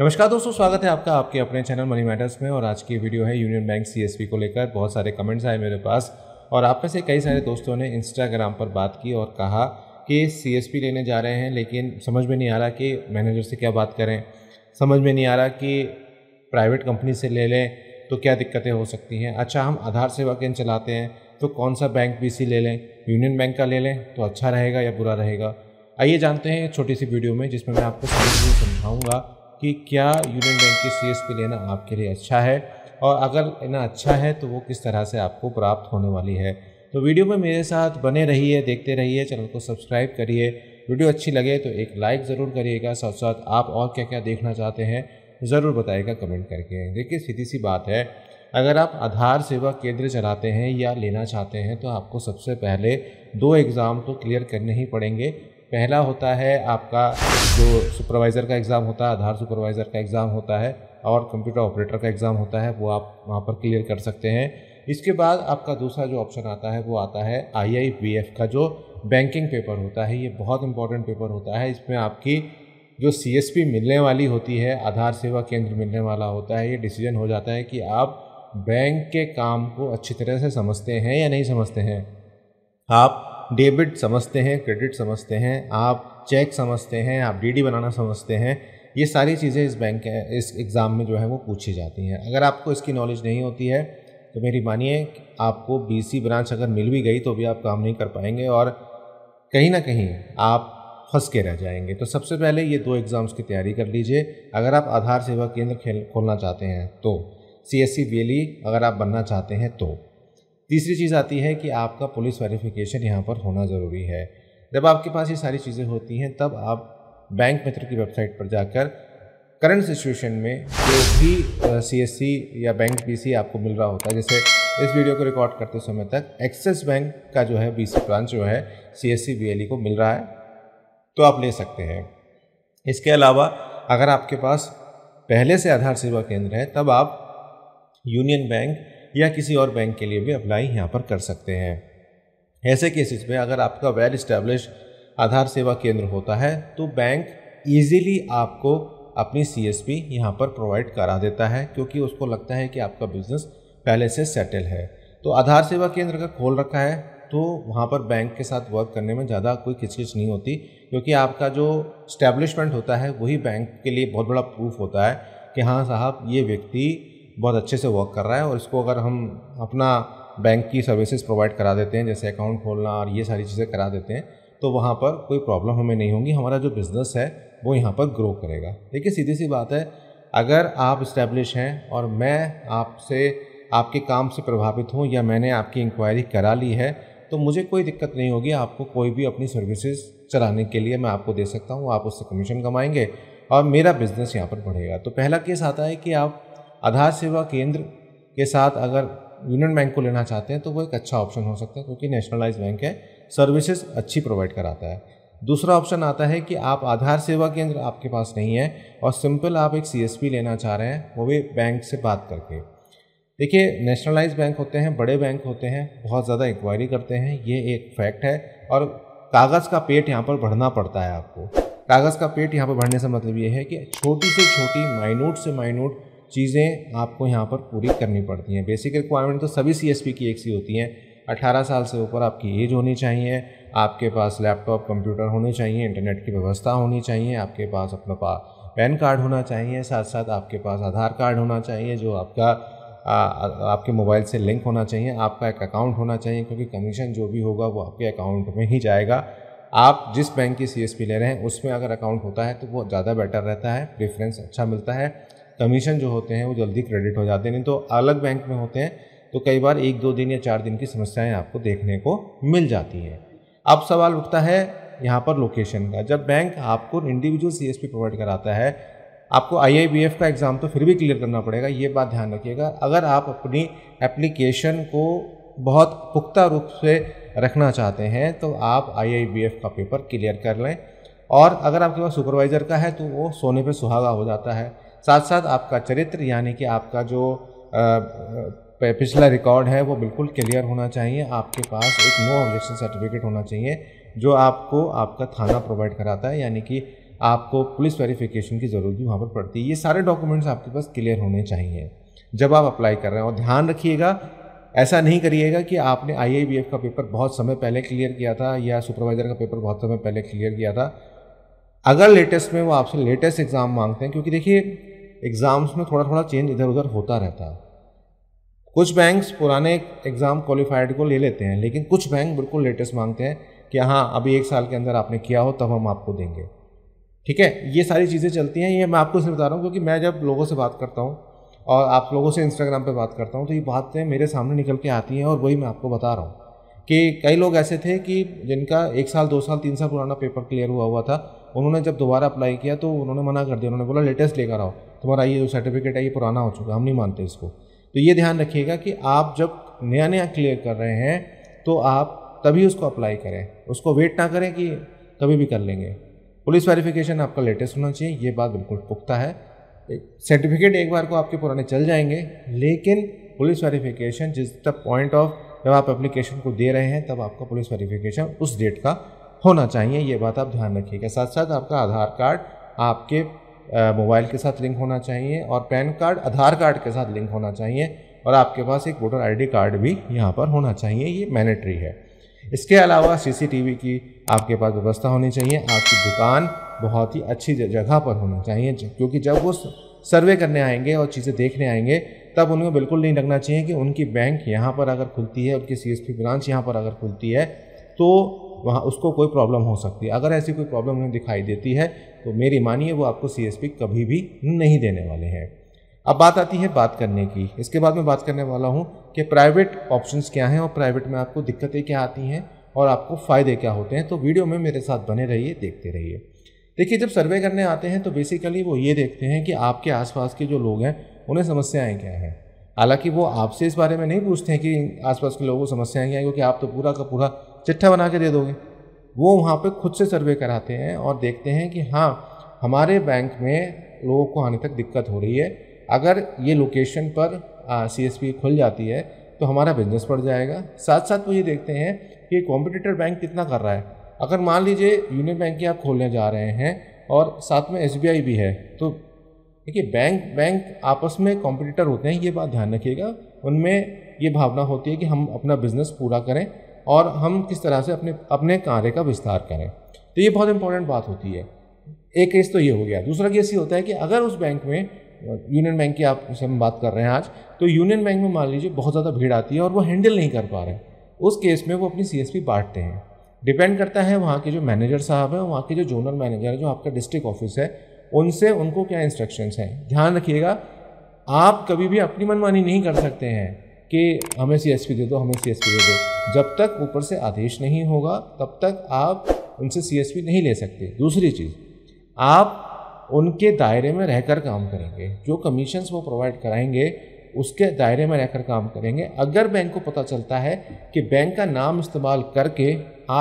नमस्कार दोस्तों स्वागत है आपका आपके अपने चैनल मनी मैटर्स में और आज की वीडियो है यूनियन बैंक सीएसपी को लेकर बहुत सारे कमेंट्स आए मेरे पास और आप में से कई सारे दोस्तों ने इंस्टाग्राम पर बात की और कहा कि सीएसपी लेने जा रहे हैं लेकिन समझ में नहीं आ रहा कि मैनेजर से क्या बात करें समझ में नहीं आ रहा कि प्राइवेट कंपनी से ले लें तो क्या दिक्कतें हो सकती हैं अच्छा हम आधार सेवा केंद्र चलाते हैं तो कौन सा बैंक बी ले लें यूनियन बैंक का ले लें तो अच्छा रहेगा या बुरा रहेगा आइए जानते हैं छोटी सी वीडियो में जिसमें मैं आपको समझाऊँगा कि क्या यूनियन बैंक की सी लेना आपके लिए अच्छा है और अगर लेना अच्छा है तो वो किस तरह से आपको प्राप्त होने वाली है तो वीडियो में मेरे साथ बने रहिए देखते रहिए चैनल को सब्सक्राइब करिए वीडियो अच्छी लगे तो एक लाइक ज़रूर करिएगा साथ साथ आप और क्या क्या देखना चाहते हैं ज़रूर बताइएगा कमेंट करके देखिए सीधी सी बात है अगर आप आधार सेवा केंद्र चलाते हैं या लेना चाहते हैं तो आपको सबसे पहले दो एग्ज़ाम तो क्लियर करने ही पड़ेंगे पहला होता है आपका जो सुपरवाइज़र का एग्ज़ाम होता है आधार सुपरवाइज़र का एग्ज़ाम होता है और कंप्यूटर ऑपरेटर का एग्ज़ाम होता है वो आप वहाँ पर क्लियर कर सकते हैं इसके बाद आपका दूसरा जो ऑप्शन आता है वो आता है आई का जो बैंकिंग पेपर होता है ये बहुत इंपॉर्टेंट पेपर होता है इसमें आपकी जो सी मिलने वाली होती है आधार सेवा केंद्र मिलने वाला होता है ये डिसीजन हो जाता है कि आप बैंक के काम को अच्छी तरह से समझते हैं या नहीं समझते हैं आप डेबिट समझते हैं क्रेडिट समझते हैं आप चेक समझते हैं आप डीडी बनाना समझते हैं ये सारी चीज़ें इस बैंक इस एग्ज़ाम में जो है वो पूछी जाती हैं अगर आपको इसकी नॉलेज नहीं होती है तो मेरी मानिए आपको बी ब्रांच अगर मिल भी गई तो भी आप काम नहीं कर पाएंगे और कहीं ना कहीं आप फंस के रह जाएंगे तो सबसे पहले ये दो एग्ज़ाम्स की तैयारी कर लीजिए अगर आप आधार सेवा केंद्र खोलना चाहते हैं तो सी एस सी अगर आप बनना चाहते हैं तो तीसरी चीज़ आती है कि आपका पुलिस वेरिफिकेशन यहाँ पर होना ज़रूरी है जब आपके पास ये सारी चीज़ें होती हैं तब आप बैंक मित्र की वेबसाइट पर जाकर करंट सिचुएशन में जो भी सी एस सी या बैंक बी सी आपको मिल रहा होता है जैसे इस वीडियो को रिकॉर्ड करते समय तक एक्सिस बैंक का जो है बी सी ब्रांच जो है C S C B L E को मिल रहा है तो आप ले सकते हैं इसके अलावा अगर आपके पास पहले से आधार सेवा केंद्र है तब आप यूनियन बैंक या किसी और बैंक के लिए भी अप्लाई यहाँ पर कर सकते हैं ऐसे केसेस में अगर आपका वेल स्टैब्लिश आधार सेवा केंद्र होता है तो बैंक ईजिली आपको अपनी सी एस पी यहाँ पर प्रोवाइड करा देता है क्योंकि उसको लगता है कि आपका बिजनेस पहले से सेटल है तो आधार सेवा केंद्र का खोल रखा है तो वहाँ पर बैंक के साथ वर्क करने में ज़्यादा कोई खिचकिच नहीं होती क्योंकि आपका जो स्टैब्लिशमेंट होता है वही बैंक के लिए बहुत बड़ा प्रूफ होता है कि हाँ साहब ये व्यक्ति बहुत अच्छे से वर्क कर रहा है और इसको अगर हम अपना बैंक की सर्विसेज प्रोवाइड करा देते हैं जैसे अकाउंट खोलना और ये सारी चीज़ें करा देते हैं तो वहाँ पर कोई प्रॉब्लम हमें नहीं होगी हमारा जो बिज़नेस है वो यहाँ पर ग्रो करेगा देखिए सीधी सी बात है अगर आप इस्टेब्लिश हैं और मैं आपसे आपके काम से प्रभावित हूँ या मैंने आपकी इंक्वायरी करा ली है तो मुझे कोई दिक्कत नहीं होगी आपको कोई भी अपनी सर्विसेज चलाने के लिए मैं आपको दे सकता हूँ आप उससे कमीशन कमाएंगे और मेरा बिज़नेस यहाँ पर बढ़ेगा तो पहला केस आता है कि आप आधार सेवा केंद्र के साथ अगर यूनियन बैंक को लेना चाहते हैं तो वो एक अच्छा ऑप्शन हो सकता है क्योंकि नेशनलाइज बैंक है सर्विसेज अच्छी प्रोवाइड कराता है दूसरा ऑप्शन आता है कि आप आधार सेवा केंद्र आपके पास नहीं है और सिंपल आप एक सी लेना चाह रहे हैं वो भी बैंक से बात करके देखिए नेशनलाइज बैंक होते हैं बड़े बैंक होते हैं बहुत ज़्यादा इंक्वायरी करते हैं ये एक फैक्ट है और कागज़ का पेट यहाँ पर भरना पड़ता है आपको कागज़ का पेट यहाँ पर भरने से मतलब ये है कि छोटी से छोटी माइनूट से माइनूट चीज़ें आपको यहाँ पर पूरी करनी पड़ती हैं बेसिक रिक्वायरमेंट तो सभी सी की एक सी होती हैं 18 साल से ऊपर आपकी एज होनी चाहिए आपके पास लैपटॉप कंप्यूटर होने चाहिए इंटरनेट की व्यवस्था होनी चाहिए आपके पास अपना पा पैन कार्ड होना चाहिए साथ साथ आपके पास आधार कार्ड होना चाहिए जो आपका आ, आपके मोबाइल से लिंक होना चाहिए आपका एक अकाउंट होना चाहिए क्योंकि कमीशन जो भी होगा वो आपके अकाउंट में ही जाएगा आप जिस बैंक की सी ले रहे हैं उसमें अगर अकाउंट होता है तो वो ज़्यादा बेटर रहता है प्रेफरेंस अच्छा मिलता है कमीशन जो होते हैं वो जल्दी क्रेडिट हो जाते हैं नहीं तो अलग बैंक में होते हैं तो कई बार एक दो दिन या चार दिन की समस्याएं आपको देखने को मिल जाती हैं अब सवाल उठता है यहाँ पर लोकेशन का जब बैंक आपको इंडिविजुअल सी प्रोवाइड कराता है आपको आई का एग्ज़ाम तो फिर भी क्लियर करना पड़ेगा ये बात ध्यान रखिएगा अगर आप अपनी एप्लीकेशन को बहुत पुख्ता रूप से रखना चाहते हैं तो आप आई का पेपर क्लियर कर लें और अगर आपके पास सुपरवाइज़र का है तो वो सोने पे सुहागा हो जाता है साथ साथ आपका चरित्र यानी कि आपका जो पिछला रिकॉर्ड है वो बिल्कुल क्लियर होना चाहिए आपके पास एक नो ऑब्जेक्शन सर्टिफिकेट होना चाहिए जो आपको आपका थाना प्रोवाइड कराता है यानी कि आपको पुलिस वेरिफिकेशन की ज़रूरत भी वहाँ पर पड़ती है ये सारे डॉक्यूमेंट्स आपके पास क्लियर होने चाहिए जब आप अप्लाई कर रहे हैं और ध्यान रखिएगा ऐसा नहीं करिएगा कि आपने आई का पेपर बहुत समय पहले क्लियर किया था या सुपरवाइज़र का पेपर बहुत समय पहले क्लियर किया था अगर लेटेस्ट में वो आपसे लेटेस्ट एग्ज़ाम मांगते हैं क्योंकि देखिए एग्ज़ाम्स में थोड़ा थोड़ा चेंज इधर उधर होता रहता है कुछ बैंक्स पुराने एग्ज़ाम क्वालिफाइड को ले लेते हैं लेकिन कुछ बैंक बिल्कुल लेटेस्ट मांगते हैं कि हाँ अभी एक साल के अंदर आपने किया हो तब हम आपको देंगे ठीक है ये सारी चीज़ें चलती हैं ये मैं आपको इसलिए बता रहा हूँ क्योंकि मैं जब लोगों से बात करता हूँ और आप लोगों से इंस्टाग्राम पर बात करता हूँ तो ये बातें मेरे सामने निकल के आती हैं और वही मैं आपको बता रहा हूँ कि कई लोग ऐसे थे कि जिनका एक साल दो साल तीन साल पुराना पेपर क्लियर हुआ हुआ था उन्होंने जब दोबारा अप्लाई किया तो उन्होंने मना कर दिया उन्होंने बोला लेटेस्ट लेकर आओ तुम्हारा ये जो सर्टिफिकेट है ये पुराना हो चुका हम नहीं मानते इसको तो ये ध्यान रखिएगा कि आप जब नया नया क्लियर कर रहे हैं तो आप तभी उसको अप्लाई करें उसको वेट ना करें कि कभी भी कर लेंगे पुलिस वेरिफिकेशन आपका लेटेस्ट होना चाहिए ये बात बिल्कुल पुख्ता है सर्टिफिकेट एक बार को आपके पुराने चल जाएंगे लेकिन पुलिस वेरिफिकेशन जिस द पॉइंट ऑफ जब आप एप्लीकेशन को दे रहे हैं तब आपका पुलिस वेरिफिकेशन उस डेट का होना चाहिए ये बात आप ध्यान रखिएगा साथ साथ आपका आधार कार्ड आपके मोबाइल के साथ लिंक होना चाहिए और पैन कार्ड आधार कार्ड के साथ लिंक होना चाहिए और आपके पास एक वोटर आईडी कार्ड भी यहाँ पर होना चाहिए ये मैनेटरी है इसके अलावा सीसीटीवी की आपके पास व्यवस्था होनी चाहिए आपकी दुकान बहुत ही अच्छी जगह पर होनी चाहिए क्योंकि जब वो सर्वे करने आएंगे और चीज़ें देखने आएंगे तब उनको बिल्कुल नहीं लगना चाहिए कि उनकी बैंक यहाँ पर अगर खुलती है उनकी सी एस ब्रांच यहाँ पर अगर खुलती है तो वहाँ उसको कोई प्रॉब्लम हो सकती है अगर ऐसी कोई प्रॉब्लम उन्हें दिखाई देती है तो मेरी मानिए वो आपको सी कभी भी नहीं देने वाले हैं अब बात आती है बात करने की इसके बाद मैं बात करने वाला हूँ कि प्राइवेट ऑप्शंस क्या हैं और प्राइवेट में आपको दिक्कतें क्या आती हैं और आपको फ़ायदे क्या होते हैं तो वीडियो में मेरे साथ बने रहिए देखते रहिए देखिए जब सर्वे करने आते हैं तो बेसिकली वो ये देखते हैं कि आपके आसपास के जो लोग हैं उन्हें समस्याएं क्या हैं हालांकि वो आपसे इस बारे में नहीं पूछते हैं कि आसपास के लोगों को समस्याएं क्या हैं क्योंकि आप तो पूरा का पूरा चिट्ठा बना के दे दोगे वो वहाँ पे खुद से सर्वे कराते हैं और देखते हैं कि हाँ हमारे बैंक में लोगों को आने तक दिक्कत हो रही है अगर ये लोकेशन पर सी एस खुल जाती है तो हमारा बिजनेस बढ़ जाएगा साथ साथ वो ये देखते हैं कि कॉम्पिटिटर बैंक कितना कर रहा है अगर मान लीजिए यूनियन बैंक की आप खोलने जा रहे हैं और साथ में एस भी है तो देखिए बैंक बैंक आपस में कॉम्पिटिटर होते हैं ये बात ध्यान रखिएगा उनमें ये भावना होती है कि हम अपना बिज़नेस पूरा करें और हम किस तरह से अपने अपने कार्य का विस्तार करें तो ये बहुत इंपॉर्टेंट बात होती है एक केस तो ये हो गया दूसरा केस ये होता है कि अगर उस बैंक में यूनियन बैंक की आप हम बात कर रहे हैं आज तो यूनियन बैंक में मान लीजिए बहुत ज़्यादा भीड़ आती है और वो हैंडल नहीं कर पा रहे उस केस में वो अपनी सी बांटते हैं डिपेंड करता है वहाँ के जो मैनेजर साहब हैं वहाँ के जो जोनल मैनेजर हैं जो आपका डिस्ट्रिक्ट ऑफिस है उनसे उनको क्या इंस्ट्रक्शंस हैं ध्यान रखिएगा आप कभी भी अपनी मनमानी नहीं कर सकते हैं कि हमें सी एस पी दे दो हमें सी एस पी दे दो जब तक ऊपर से आदेश नहीं होगा तब तक आप उनसे सी एस पी नहीं ले सकते दूसरी चीज़ आप उनके दायरे में रहकर काम करेंगे जो कमीशन वो प्रोवाइड कराएंगे उसके दायरे में रहकर काम करेंगे अगर बैंक को पता चलता है कि बैंक का नाम इस्तेमाल करके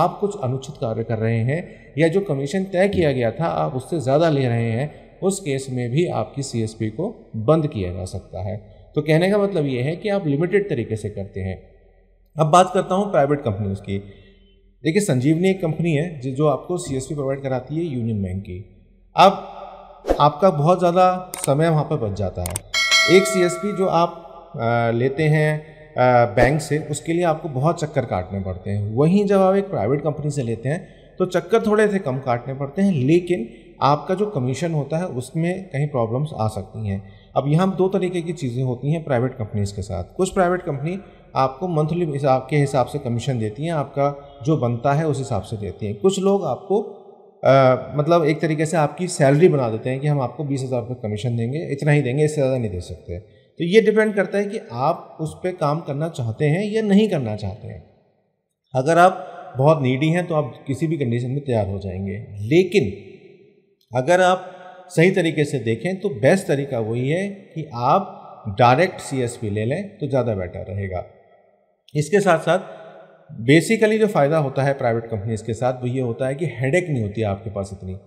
आप कुछ अनुचित कार्य कर रहे हैं या जो कमीशन तय किया गया था आप उससे ज़्यादा ले रहे हैं उस केस में भी आपकी सी को बंद किया जा सकता है तो कहने का मतलब ये है कि आप लिमिटेड तरीके से करते हैं अब बात करता हूँ प्राइवेट कंपनीज की देखिए संजीवनी एक कंपनी है जो आपको सी प्रोवाइड कराती है यूनियन बैंक की अब आपका बहुत ज़्यादा समय वहाँ पर बच जाता है एक सी जो आप लेते हैं बैंक से उसके लिए आपको बहुत चक्कर काटने पड़ते हैं वहीं जब आप एक प्राइवेट कंपनी से लेते हैं तो चक्कर थोड़े से कम काटने पड़ते हैं लेकिन आपका जो कमीशन होता है उसमें कहीं प्रॉब्लम्स आ सकती हैं अब यहाँ दो तरीके की चीज़ें होती हैं प्राइवेट कंपनीज़ के साथ कुछ प्राइवेट कंपनी आपको मंथली हिसाब के हिसाब से कमीशन देती हैं आपका जो बनता है उस हिसाब से देती हैं कुछ लोग आपको आ, मतलब एक तरीके से आपकी सैलरी बना देते हैं कि हम आपको बीस हज़ार रुपये कमीशन देंगे इतना ही देंगे इससे ज़्यादा नहीं दे सकते तो ये डिपेंड करता है कि आप उस पर काम करना चाहते हैं या नहीं करना चाहते हैं अगर आप बहुत नीडी हैं तो आप किसी भी कंडीशन में तैयार हो जाएंगे लेकिन अगर आप सही तरीके से देखें तो बेस्ट तरीका वही है कि आप डायरेक्ट सी ले लें तो ज़्यादा बेटर रहेगा इसके साथ साथ बेसिकली जो फ़ायदा होता है प्राइवेट कंपनीज़ के साथ वो ये होता है कि हेडेक नहीं होती आपके पास इतनी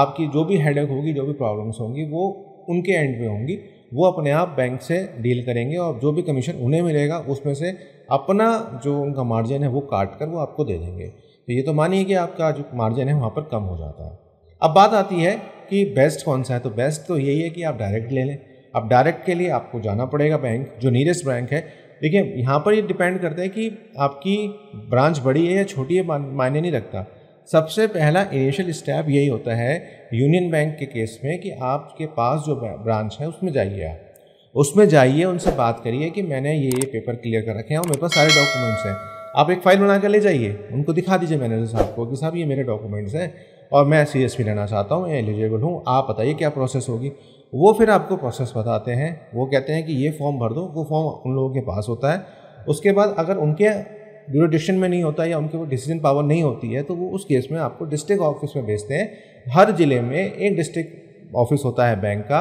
आपकी जो भी हेडेक होगी जो भी प्रॉब्लम्स होंगी वो उनके एंड में होंगी वो अपने आप बैंक से डील करेंगे और जो भी कमीशन उन्हें मिलेगा उसमें से अपना जो उनका मार्जिन है वो काट कर वो आपको दे देंगे तो ये तो मानिए कि आपका जो मार्जिन है वहाँ पर कम हो जाता है अब बात आती है कि बेस्ट कौन सा है तो बेस्ट तो यही है कि आप डायरेक्ट ले लें अब डायरेक्ट के लिए आपको जाना पड़ेगा बैंक जो नीरेस्ट बैंक है देखिए यहाँ पर ये डिपेंड करता है कि आपकी ब्रांच बड़ी है या छोटी है मायने नहीं रखता सबसे पहला इनिशियल स्टेप यही होता है यूनियन बैंक के केस में कि आपके पास जो ब्रांच है उसमें जाइए आप उसमें जाइए उनसे बात करिए कि मैंने ये ये पेपर क्लियर कर रखे हैं और मेरे पास सारे डॉक्यूमेंट्स हैं आप एक फ़ाइल बना कर ले जाइए उनको दिखा दीजिए मैनेजर साहब को कि साहब ये मेरे डॉक्यूमेंट्स हैं और मैं सी एस पी लेना चाहता हूँ या एलिजिबल हूँ आप बताइए क्या प्रोसेस होगी वो फिर आपको प्रोसेस बताते हैं वो कहते हैं कि ये फॉर्म भर दो वो फॉर्म उन लोगों के पास होता है उसके बाद अगर उनके ड्यूरोडिशन में नहीं होता या उनके वो डिसीजन पावर नहीं होती है तो वो उस केस में आपको डिस्ट्रिक्ट ऑफिस में भेजते हैं हर ज़िले में एक डिस्ट्रिक्ट ऑफिस होता है बैंक का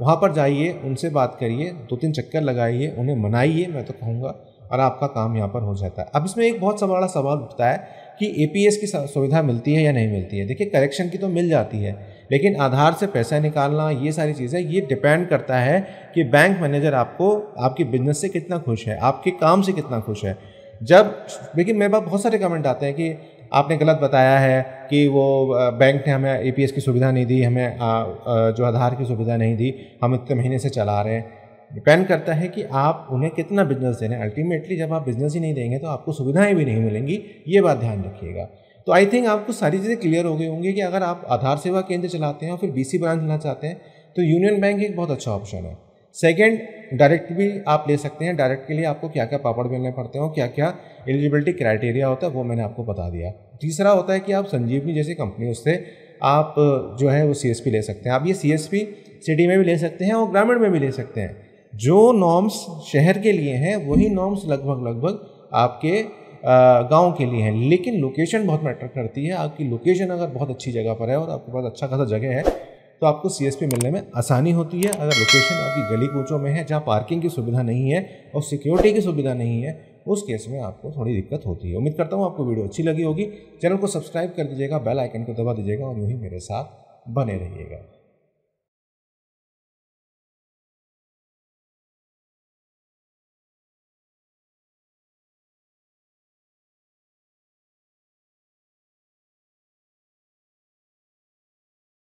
वहाँ पर जाइए उनसे बात करिए दो तीन चक्कर लगाइए उन्हें मनाइए मैं तो कहूँगा और आपका काम यहाँ पर हो जाता है अब इसमें एक बहुत बड़ा सवाल उठता है कि ए की सुविधा मिलती है या नहीं मिलती है देखिए करेक्शन की तो मिल जाती है लेकिन आधार से पैसा निकालना ये सारी चीज़ें ये डिपेंड करता है कि बैंक मैनेजर आपको आपकी बिजनेस से कितना खुश है आपके काम से कितना खुश है जब लेकिन मेरे पास बहुत सारे कमेंट आते हैं कि आपने गलत बताया है कि वो बैंक ने हमें ए की सुविधा नहीं दी हमें जो आधार की सुविधा नहीं दी हम इतने महीने से चला रहे हैं डिपेंड करता है कि आप उन्हें कितना बिजनेस दे रहे हैं अल्टीमेटली जब आप बिजनेस ही नहीं देंगे तो आपको सुविधाएं भी नहीं मिलेंगी ये बात ध्यान रखिएगा तो आई थिंक आपको सारी चीज़ें क्लियर हो गई होंगी कि अगर आप आधार सेवा केंद्र चलाते हैं और फिर सी ब्रांच लेना चाहते हैं तो यूनियन बैंक एक बहुत अच्छा ऑप्शन है सेकेंड डायरेक्ट भी आप ले सकते हैं डायरेक्ट के लिए आपको क्या क्या पापड़ मिलने पड़ते हैं और क्या क्या एलिजिबिलिटी क्राइटेरिया होता है वो मैंने आपको बता दिया तीसरा होता है कि आप संजीवनी जैसी कंपनी उससे आप जो है वो सी ले सकते हैं आप ये सी सिटी में भी ले सकते हैं और ग्रामीण में भी ले सकते हैं जो नॉर्म्स शहर के लिए हैं वही नॉर्म्स लगभग लगभग आपके गांव के लिए हैं लेकिन लोकेशन बहुत मैटर करती है आपकी लोकेशन अगर बहुत अच्छी जगह पर है और आपके पास अच्छा खासा जगह है तो आपको सी मिलने में आसानी होती है अगर लोकेशन आपकी गली कूचों में है जहाँ पार्किंग की सुविधा नहीं है और सिक्योरिटी की सुविधा नहीं है उस केस में आपको थोड़ी दिक्कत होती है उम्मीद करता हूँ आपको वीडियो अच्छी लगी होगी चैनल को सब्सक्राइब कर दीजिएगा बेल आइकन को दबा दीजिएगा और यूँ ही मेरे साथ बने रहिएगा